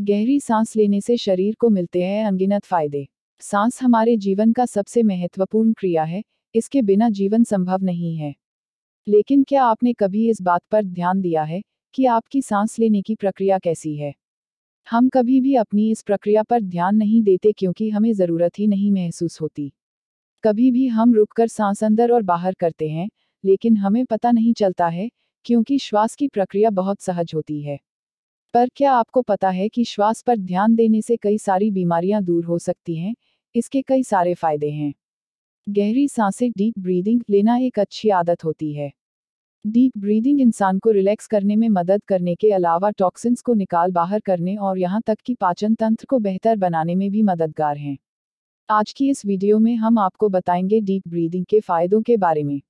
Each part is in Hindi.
गहरी सांस लेने से शरीर को मिलते हैं अनगिनत फायदे सांस हमारे जीवन का सबसे महत्वपूर्ण क्रिया है इसके बिना जीवन संभव नहीं है लेकिन क्या आपने कभी इस बात पर ध्यान दिया है कि आपकी सांस लेने की प्रक्रिया कैसी है हम कभी भी अपनी इस प्रक्रिया पर ध्यान नहीं देते क्योंकि हमें ज़रूरत ही नहीं महसूस होती कभी भी हम रुककर सांस अंदर और बाहर करते हैं लेकिन हमें पता नहीं चलता है क्योंकि श्वास की प्रक्रिया बहुत सहज होती है पर क्या आपको पता है कि श्वास पर ध्यान देने से कई सारी बीमारियां दूर हो सकती हैं इसके कई सारे फायदे हैं गहरी सांसें डीप ब्रीदिंग लेना एक अच्छी आदत होती है डीप ब्रीदिंग इंसान को रिलैक्स करने में मदद करने के अलावा टॉक्सिन्स को निकाल बाहर करने और यहाँ तक कि पाचन तंत्र को बेहतर बनाने में भी मददगार हैं आज की इस वीडियो में हम आपको बताएंगे डीप ब्रीदिंग के फायदों के बारे में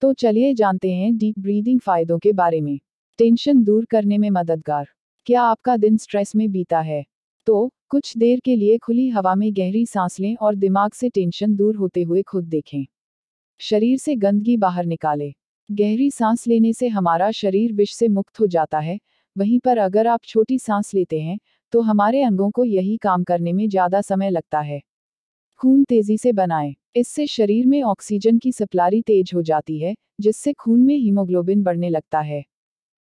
तो चलिए जानते हैं डीप ब्रीदिंग फायदों के बारे में टेंशन दूर करने में मददगार क्या आपका दिन स्ट्रेस में बीता है तो कुछ देर के लिए खुली हवा में गहरी सांस लें और दिमाग से टेंशन दूर होते हुए खुद देखें शरीर से गंदगी बाहर निकालें गहरी सांस लेने से हमारा शरीर विष से मुक्त हो जाता है वहीं पर अगर आप छोटी सांस लेते हैं तो हमारे अंगों को यही काम करने में ज़्यादा समय लगता है खून तेजी से बनाएं इससे शरीर में ऑक्सीजन की सप्लाई तेज हो जाती है जिससे खून में हीमोग्लोबिन बढ़ने लगता है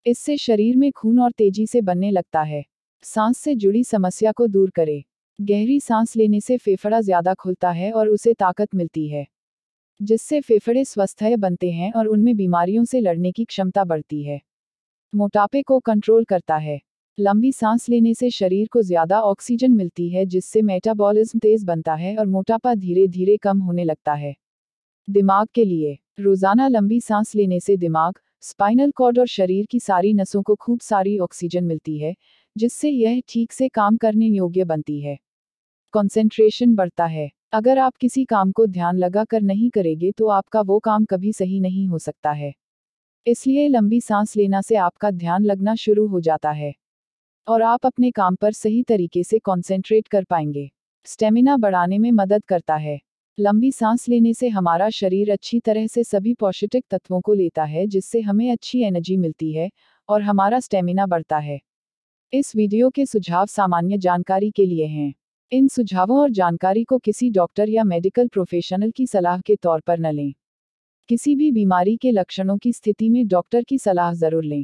इससे शरीर में खून और तेजी से बनने लगता है सांस से जुड़ी समस्या को दूर करें गहरी सांस लेने से फेफड़ा ज्यादा खुलता है और उसे ताकत मिलती है जिससे फेफड़े स्वस्थ बनते हैं और उनमें बीमारियों से लड़ने की क्षमता बढ़ती है मोटापे को कंट्रोल करता है लंबी सांस लेने से शरीर को ज्यादा ऑक्सीजन मिलती है जिससे मेटाबॉलिज्म तेज बनता है और मोटापा धीरे धीरे कम होने लगता है दिमाग के लिए रोजाना लंबी सांस लेने से दिमाग स्पाइनल कॉर्ड और शरीर की सारी नसों को खूब सारी ऑक्सीजन मिलती है जिससे यह ठीक से काम करने योग्य बनती है कंसंट्रेशन बढ़ता है अगर आप किसी काम को ध्यान लगा कर नहीं करेंगे तो आपका वो काम कभी सही नहीं हो सकता है इसलिए लंबी सांस लेना से आपका ध्यान लगना शुरू हो जाता है और आप अपने काम पर सही तरीके से कॉन्सेंट्रेट कर पाएंगे स्टेमिना बढ़ाने में मदद करता है लंबी सांस लेने से हमारा शरीर अच्छी तरह से सभी पौष्टिक तत्वों को लेता है जिससे हमें अच्छी एनर्जी मिलती है और हमारा स्टेमिना बढ़ता है इस वीडियो के सुझाव सामान्य जानकारी के लिए हैं इन सुझावों और जानकारी को किसी डॉक्टर या मेडिकल प्रोफेशनल की सलाह के तौर पर न लें किसी भी बीमारी के लक्षणों की स्थिति में डॉक्टर की सलाह जरूर लें